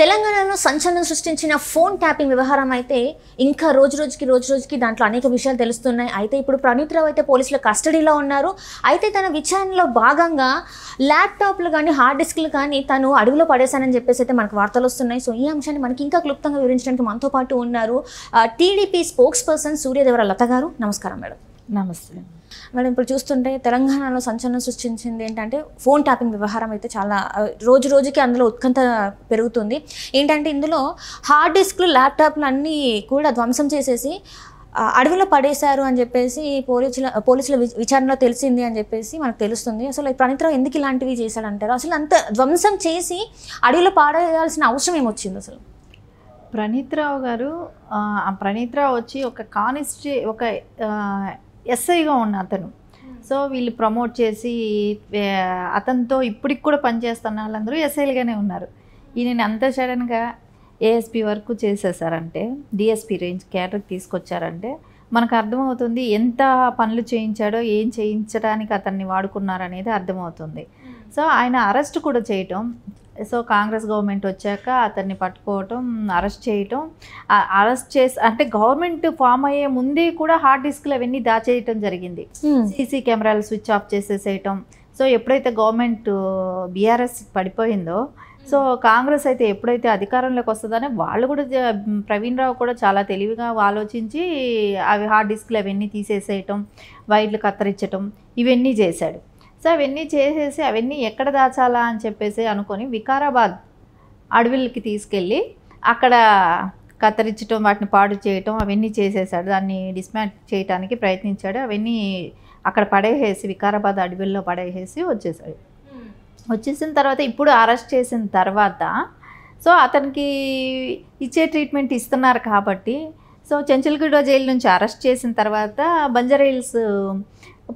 తెలంగాణలో సంచలనం సృష్టించిన ఫోన్ ట్యాపింగ్ వ్యవహారం అయితే ఇంకా రోజు రోజుకి రోజు రోజుకి దాంట్లో అనేక విషయాలు తెలుస్తున్నాయి అయితే ఇప్పుడు ప్రణీత్ రావు అయితే పోలీసుల కస్టడీలో ఉన్నారు అయితే తన విచారణలో భాగంగా ల్యాప్టాప్లు కానీ హార్డ్ డిస్క్లు కానీ తను అడుగులో పడేశానని చెప్పేసి అయితే మనకు వార్తలు వస్తున్నాయి సో ఈ అంశాన్ని మనకి ఇంకా క్లుప్తంగా వివరించడానికి మనతో పాటు ఉన్నారు TDP spokes person Suryadevara Latha గారు నమస్కారం మేడం నమస్తే మనం ఇప్పుడు చూస్తుంటే తెలంగాణలో సంచలనం సృష్టించింది ఏంటంటే ఫోన్ ట్యాపింగ్ వ్యవహారం అయితే చాలా రోజు రోజుకి అందులో ఉత్కంఠ పెరుగుతుంది ఏంటంటే ఇందులో హార్డ్ డిస్క్లు ల్యాప్టాప్లు అన్నీ కూడా ధ్వంసం చేసేసి అడవిలో పడేశారు అని చెప్పేసి పోలీసుల పోలీసుల విచారణలో తెలిసింది అని చెప్పేసి మనకు తెలుస్తుంది అసలు ప్రణీతరావు ఎందుకు ఇలాంటివి చేశాడంటారు అసలు అంత ధ్వంసం చేసి అడవిలో పాడేయాల్సిన అవసరం ఏమొచ్చింది అసలు ప్రణీత్రావు గారు ప్రణీత్రావు వచ్చి ఒక కానిస్టే ఒక ఎస్ఐగా ఉన్న అతను సో వీళ్ళు ప్రమోట్ చేసి అతనితో ఇప్పటికి కూడా పనిచేస్తున్న వాళ్ళందరూ ఎస్ఐలుగానే ఉన్నారు ఈయన అంత సడన్గా ఏఎస్పి వరకు చేసేసారంటే డిఎస్పి రేంజ్ క్యాటర్కి తీసుకొచ్చారంటే మనకు అర్థమవుతుంది ఎంత పనులు చేయించాడో ఏం చేయించడానికి అతన్ని వాడుకున్నారనేది అర్థమవుతుంది సో ఆయన అరెస్ట్ కూడా చేయటం సో కాంగ్రెస్ గవర్నమెంట్ వచ్చాక అతన్ని పట్టుకోవటం అరెస్ట్ చేయటం అరెస్ట్ చేసి అంటే గవర్నమెంట్ ఫామ్ అయ్యే ముందే కూడా హార్డ్ డిస్క్లు అవన్నీ దాచేయటం జరిగింది సీసీ కెమెరాలు స్విచ్ ఆఫ్ చేసేసేయటం సో ఎప్పుడైతే గవర్నమెంట్ బీఆర్ఎస్ పడిపోయిందో సో కాంగ్రెస్ అయితే ఎప్పుడైతే అధికారంలోకి వస్తుందనే వాళ్ళు కూడా ప్రవీణ్ రావు కూడా చాలా తెలివిగా ఆలోచించి అవి హార్డ్ డిస్క్లు అవన్నీ తీసేసేయటం వైర్లు కత్తిరించటం ఇవన్నీ చేశాడు సో అవన్నీ చేసేసి అవన్నీ ఎక్కడ దాచాలా అని చెప్పేసి అనుకొని వికారాబాద్ అడవిలకి తీసుకెళ్ళి అక్కడ కత్తిరించడం వాటిని పాడు చేయటం అవన్నీ చేసేసాడు దాన్ని డిస్మాంట్ చేయడానికి ప్రయత్నించాడు అవన్నీ అక్కడ పడేసేసి వికారాబాద్ అడవిల్లో పడేసేసి వచ్చేసాడు hmm. వచ్చేసిన తర్వాత ఇప్పుడు అరెస్ట్ చేసిన తర్వాత సో అతనికి ఇచ్చే ట్రీట్మెంట్ ఇస్తున్నారు కాబట్టి సో చెంచల్గూడ జైలు నుంచి అరెస్ట్ చేసిన తర్వాత బంజారా హిల్స్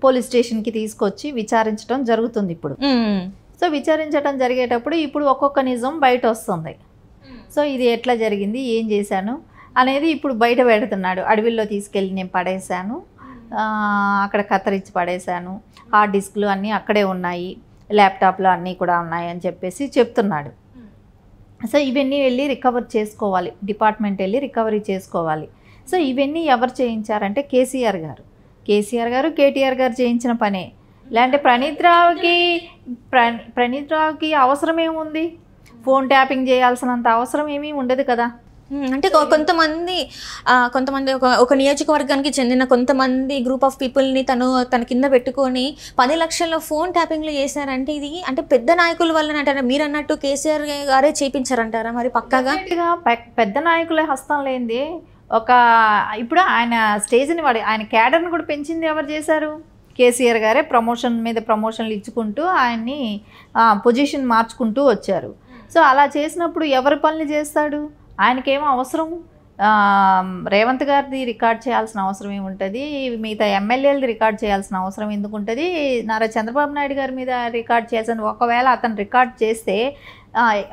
పోలీస్ స్టేషన్కి తీసుకొచ్చి విచారించడం జరుగుతుంది ఇప్పుడు సో విచారించడం జరిగేటప్పుడు ఇప్పుడు ఒక్కొక్క నిజం బయట వస్తుంది సో ఇది ఎట్లా జరిగింది ఏం చేశాను అనేది ఇప్పుడు బయట పెడుతున్నాడు అడవిలో తీసుకెళ్ళి నేను పడేశాను అక్కడ కత్తిరించి పడేశాను హార్డ్ డిస్క్లు అన్నీ అక్కడే ఉన్నాయి ల్యాప్టాప్లు అన్నీ కూడా ఉన్నాయి అని చెప్పేసి చెప్తున్నాడు సో ఇవన్నీ వెళ్ళి రికవర్ చేసుకోవాలి డిపార్ట్మెంట్ వెళ్ళి రికవరీ చేసుకోవాలి సో ఇవన్నీ ఎవరు చేయించారంటే కేసీఆర్ గారు కేసీఆర్ గారు కేటీఆర్ గారు చేయించిన పనే లేదంటే ప్రణీత్ రావుకి ప్రణీత్ రావుకి అవసరం ఏముంది ఫోన్ ట్యాపింగ్ చేయాల్సినంత అవసరం ఏమీ ఉండదు కదా అంటే కొంతమంది కొంతమంది ఒక ఒక నియోజకవర్గానికి చెందిన కొంతమంది గ్రూప్ ఆఫ్ పీపుల్ని తను తన కింద పెట్టుకొని పది లక్షల ఫోన్ ట్యాపింగ్లు చేశారంటే ఇది అంటే పెద్ద నాయకుల వల్ల అంటారా మీరు అన్నట్టు కేసీఆర్ గారే చేయించారంటారా మరి పక్కగా పెద్ద నాయకుల హస్తం లేనిది ఒక ఇప్పుడు ఆయన స్టేజ్ని వాడి ఆయన క్యాడర్ని కూడా పెంచింది ఎవరు చేశారు కేసీఆర్ గారే ప్రమోషన్ మీద ప్రమోషన్లు ఇచ్చుకుంటూ ఆయన్ని పొజిషన్ మార్చుకుంటూ వచ్చారు సో అలా చేసినప్పుడు ఎవరి పనులు చేస్తాడు ఆయనకేమో అవసరం రేవంత్ గారిది రికార్డ్ చేయాల్సిన అవసరం ఏముంటుంది మిగతా ఎమ్మెల్యేలది రికార్డ్ చేయాల్సిన అవసరం ఎందుకుంటుంది నారా చంద్రబాబు నాయుడు గారి మీద రికార్డ్ చేయాల్సిన ఒకవేళ అతను రికార్డ్ చేస్తే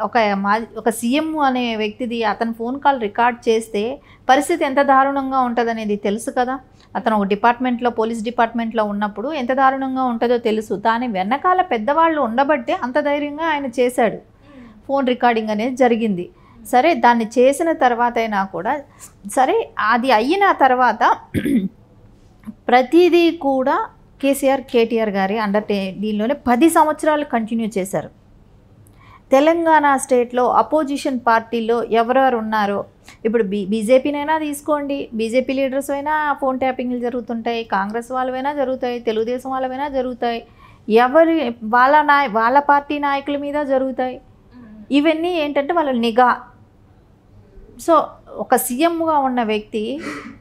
ఒక మా ఒక సీఎం అనే వ్యక్తిది అతను ఫోన్ కాల్ రికార్డ్ చేస్తే పరిస్థితి ఎంత దారుణంగా ఉంటుందనేది తెలుసు కదా అతను ఒక డిపార్ట్మెంట్లో పోలీస్ డిపార్ట్మెంట్లో ఉన్నప్పుడు ఎంత దారుణంగా ఉంటుందో తెలుసు దాని వెనకాల పెద్దవాళ్ళు ఉండబట్టే అంత ధైర్యంగా ఆయన చేశాడు ఫోన్ రికార్డింగ్ అనేది జరిగింది సరే దాన్ని చేసిన తర్వాత అయినా కూడా సరే అది అయిన తర్వాత ప్రతిదీ కూడా కేసీఆర్ కేటీఆర్ గారి అండర్ టే దీనిలోనే పది సంవత్సరాలు కంటిన్యూ చేశారు తెలంగాణ స్టేట్లో అపోజిషన్ పార్టీలో ఎవరెవరు ఉన్నారో ఇప్పుడు బీ బీజేపీనైనా తీసుకోండి బీజేపీ లీడర్స్ అయినా ఫోన్ ట్యాపింగ్లు జరుగుతుంటాయి కాంగ్రెస్ వాళ్ళవైనా జరుగుతాయి తెలుగుదేశం వాళ్ళవైనా జరుగుతాయి ఎవరి వాళ్ళ నాయ వాళ్ళ పార్టీ నాయకుల మీద జరుగుతాయి ఇవన్నీ ఏంటంటే వాళ్ళ నిఘా సో ఒక సీఎంగా ఉన్న వ్యక్తి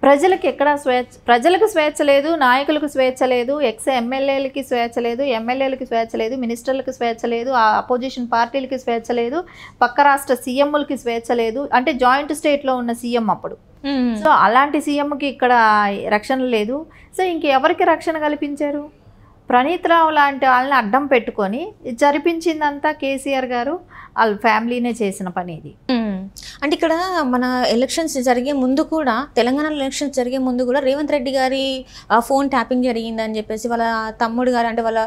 ప్రజలకు ఎక్కడ స్వేచ్ఛ ప్రజలకు స్వేచ్ఛ లేదు నాయకులకు స్వేచ్ఛ లేదు ఎక్స్ ఎమ్మెల్యేలకి స్వేచ్ఛ లేదు ఎమ్మెల్యేలకు స్వేచ్ఛ లేదు మినిస్టర్లకు స్వేచ్ఛ లేదు ఆ అపోజిషన్ పార్టీలకి స్వేచ్ఛ లేదు పక్క రాష్ట్ర సీఎంలకి స్వేచ్ఛ లేదు అంటే జాయింట్ స్టేట్లో ఉన్న సీఎం అప్పుడు సో అలాంటి సీఎంకి ఇక్కడ రక్షణ లేదు సో ఇంకెవరికి రక్షణ కల్పించారు రావు లాంటి వాళ్ళని అడ్డం పెట్టుకొని జరిపించిందంతా కేసీఆర్ గారు వాళ్ళ ఫ్యామిలీనే చేసిన పని ఇది అంటే ఇక్కడ మన ఎలక్షన్స్ జరిగే ముందు కూడా తెలంగాణలో ఎలక్షన్స్ జరిగే ముందు కూడా రేవంత్ రెడ్డి గారి ఫోన్ ట్యాపింగ్ జరిగిందని చెప్పేసి వాళ్ళ తమ్ముడు గారు అంటే వాళ్ళ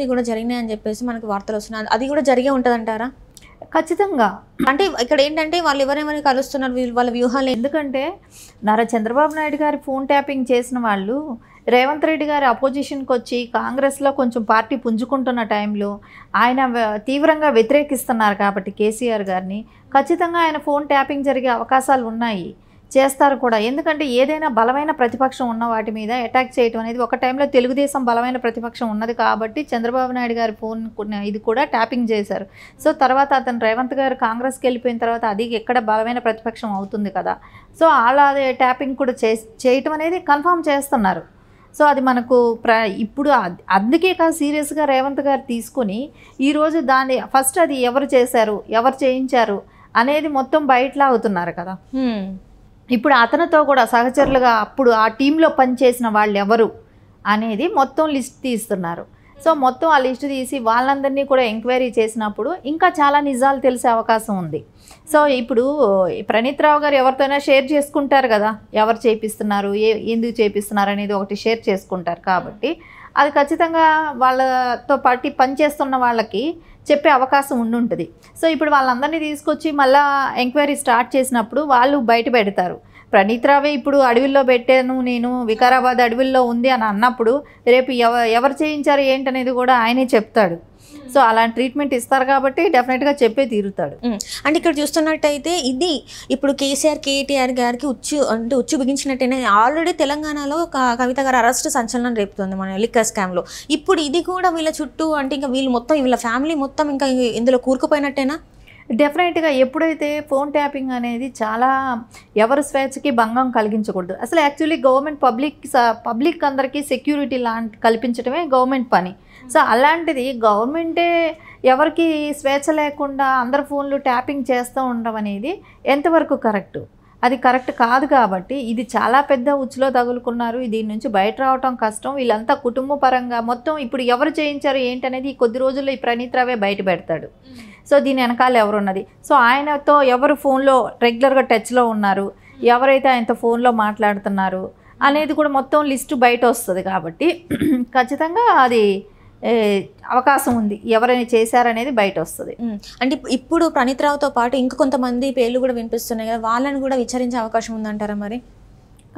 మీ కూడా జరిగినాయని చెప్పేసి మనకు వార్తలు వస్తున్నాయి అది కూడా జరిగే ఉంటుందంటారా ఖచ్చితంగా అంటే ఇక్కడ ఏంటంటే వాళ్ళు ఎవరెవరిని కలుస్తున్నారు వాళ్ళ వ్యూహాలు ఎందుకంటే నారా చంద్రబాబు నాయుడు గారి ఫోన్ ట్యాపింగ్ చేసిన వాళ్ళు రేవంత్ రెడ్డి గారు అపోజిషన్కి వచ్చి కాంగ్రెస్లో కొంచెం పార్టీ పుంజుకుంటున్న టైంలో ఆయన తీవ్రంగా వ్యతిరేకిస్తున్నారు కాబట్టి కేసీఆర్ గారిని ఖచ్చితంగా ఆయన ఫోన్ ట్యాపింగ్ జరిగే అవకాశాలు ఉన్నాయి చేస్తారు కూడా ఎందుకంటే ఏదైనా బలమైన ప్రతిపక్షం ఉన్న వాటి మీద అటాక్ చేయటం అనేది ఒక టైంలో తెలుగుదేశం బలమైన ప్రతిపక్షం ఉన్నది కాబట్టి చంద్రబాబు నాయుడు గారి ఫోన్ ఇది కూడా ట్యాపింగ్ చేశారు సో తర్వాత అతను రేవంత్ గారు కాంగ్రెస్కి వెళ్ళిపోయిన తర్వాత అది ఎక్కడ బలమైన ప్రతిపక్షం అవుతుంది కదా సో అలా ట్యాపింగ్ కూడా చేయటం అనేది కన్ఫర్మ్ చేస్తున్నారు సో అది మనకు ప్ర ఇప్పుడు అందుకే కాదు సీరియస్గా రేవంత్ గారు తీసుకుని ఈరోజు దాన్ని ఫస్ట్ అది ఎవరు చేశారు ఎవరు చేయించారు అనేది మొత్తం బయటలా అవుతున్నారు కదా ఇప్పుడు అతనితో కూడా సహచరులుగా అప్పుడు ఆ టీంలో పనిచేసిన వాళ్ళు ఎవరు అనేది మొత్తం లిస్ట్ తీస్తున్నారు సో మొత్తం ఆ లిస్ట్ తీసి వాళ్ళందరినీ కూడా ఎంక్వైరీ చేసినప్పుడు ఇంకా చాలా నిజాలు తెలిసే అవకాశం ఉంది సో ఇప్పుడు రావు గారు ఎవరితోనైనా షేర్ చేసుకుంటారు కదా ఎవరు చేపిస్తున్నారు ఏ ఎందుకు చేపిస్తున్నారు అనేది ఒకటి షేర్ చేసుకుంటారు కాబట్టి అది ఖచ్చితంగా వాళ్ళతో పాటు పనిచేస్తున్న వాళ్ళకి చెప్పే అవకాశం ఉండుంటుంది సో ఇప్పుడు వాళ్ళందరినీ తీసుకొచ్చి మళ్ళీ ఎంక్వైరీ స్టార్ట్ చేసినప్పుడు వాళ్ళు బయట పెడతారు ప్రణీత్రావే ఇప్పుడు అడవిల్లో పెట్టాను నేను వికారాబాద్ అడవిల్లో ఉంది అని అన్నప్పుడు రేపు ఎవ ఎవరు చేయించారు ఏంటనేది కూడా ఆయనే చెప్తాడు సో అలాంటి ట్రీట్మెంట్ ఇస్తారు కాబట్టి డెఫినెట్గా చెప్పే తీరుతాడు అంటే ఇక్కడ చూస్తున్నట్టయితే ఇది ఇప్పుడు కేసీఆర్ కేటీఆర్ గారికి ఉచ్చు అంటే ఉచ్చు బిగించినట్టయినా ఆల్రెడీ తెలంగాణలో కవిత గారు అరెస్ట్ సంచలనం రేపుతుంది మన లిక్కర్ స్కామ్లో ఇప్పుడు ఇది కూడా వీళ్ళ చుట్టూ అంటే ఇంకా వీళ్ళు మొత్తం వీళ్ళ ఫ్యామిలీ మొత్తం ఇంకా ఇందులో కూరుకుపోయినట్టేనా డెఫినెట్గా ఎప్పుడైతే ఫోన్ ట్యాపింగ్ అనేది చాలా ఎవరి స్వేచ్ఛకి భంగం కలిగించకూడదు అసలు యాక్చువల్లీ గవర్నమెంట్ పబ్లిక్ పబ్లిక్ అందరికీ సెక్యూరిటీ లాంటి కల్పించడమే గవర్నమెంట్ పని సో అలాంటిది గవర్నమెంటే ఎవరికి స్వేచ్ఛ లేకుండా అందరి ఫోన్లు ట్యాపింగ్ చేస్తూ ఉండడం అనేది ఎంతవరకు కరెక్టు అది కరెక్ట్ కాదు కాబట్టి ఇది చాలా పెద్ద ఉచ్చులో తగులుకున్నారు దీని నుంచి బయట రావటం కష్టం వీళ్ళంతా కుటుంబ పరంగా మొత్తం ఇప్పుడు ఎవరు చేయించారు ఏంటనేది కొద్ది రోజుల్లో ఈ ప్రణీత్ బయట పెడతాడు సో దీని వెనకాల ఎవరున్నది సో ఆయనతో ఎవరు ఫోన్లో రెగ్యులర్గా టచ్లో ఉన్నారు ఎవరైతే ఆయనతో ఫోన్లో మాట్లాడుతున్నారు అనేది కూడా మొత్తం లిస్టు బయట వస్తుంది కాబట్టి ఖచ్చితంగా అది అవకాశం ఉంది ఎవరైనా చేశారనేది బయట వస్తుంది అంటే ఇప్పుడు ప్రణీత్ రావుతో పాటు ఇంకొంతమంది కొంతమంది పేర్లు కూడా వినిపిస్తున్నాయి కదా వాళ్ళని కూడా విచారించే అవకాశం ఉందంటారా మరి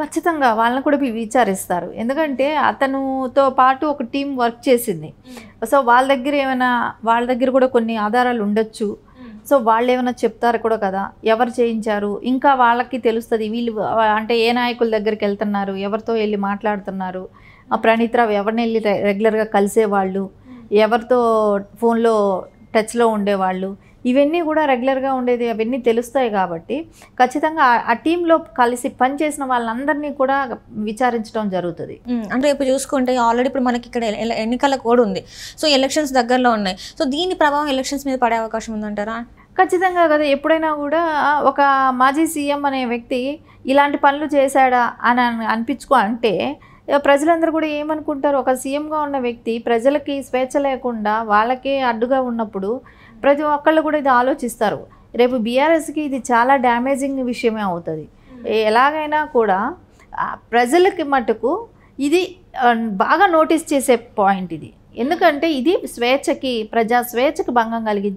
ఖచ్చితంగా వాళ్ళని కూడా విచారిస్తారు ఎందుకంటే అతనుతో పాటు ఒక టీం వర్క్ చేసింది సో వాళ్ళ దగ్గర ఏమైనా వాళ్ళ దగ్గర కూడా కొన్ని ఆధారాలు ఉండొచ్చు సో వాళ్ళు ఏమైనా చెప్తారు కూడా కదా ఎవరు చేయించారు ఇంకా వాళ్ళకి తెలుస్తుంది వీళ్ళు అంటే ఏ నాయకుల దగ్గరికి వెళ్తున్నారు ఎవరితో వెళ్ళి మాట్లాడుతున్నారు ఆ ప్రణీతరావు ఎవరిని వెళ్ళి రెగ్యులర్గా కలిసేవాళ్ళు ఎవరితో ఫోన్లో టచ్లో ఉండేవాళ్ళు ఇవన్నీ కూడా రెగ్యులర్గా ఉండేది అవన్నీ తెలుస్తాయి కాబట్టి ఖచ్చితంగా ఆ టీంలో కలిసి పనిచేసిన వాళ్ళందరినీ కూడా విచారించడం జరుగుతుంది అంటే ఇప్పుడు చూసుకుంటే ఆల్రెడీ ఇప్పుడు మనకి ఇక్కడ ఎన్నికల కోడ్ ఉంది సో ఎలక్షన్స్ దగ్గరలో ఉన్నాయి సో దీని ప్రభావం ఎలక్షన్స్ మీద పడే అవకాశం ఉందంటారా ఖచ్చితంగా కదా ఎప్పుడైనా కూడా ఒక మాజీ సీఎం అనే వ్యక్తి ఇలాంటి పనులు చేశాడా అని అనిపించుకో అంటే ప్రజలందరూ కూడా ఏమనుకుంటారు ఒక సీఎంగా ఉన్న వ్యక్తి ప్రజలకి స్వేచ్ఛ లేకుండా వాళ్ళకే అడ్డుగా ఉన్నప్పుడు ప్రతి ఒక్కళ్ళు కూడా ఇది ఆలోచిస్తారు రేపు బీఆర్ఎస్కి ఇది చాలా డ్యామేజింగ్ విషయమే అవుతుంది hmm. ఎలాగైనా కూడా ప్రజలకి మటుకు ఇది బాగా నోటీస్ చేసే పాయింట్ ఇది ఎందుకంటే ఇది స్వేచ్ఛకి ప్రజా స్వేచ్ఛకి భంగం కలిగించే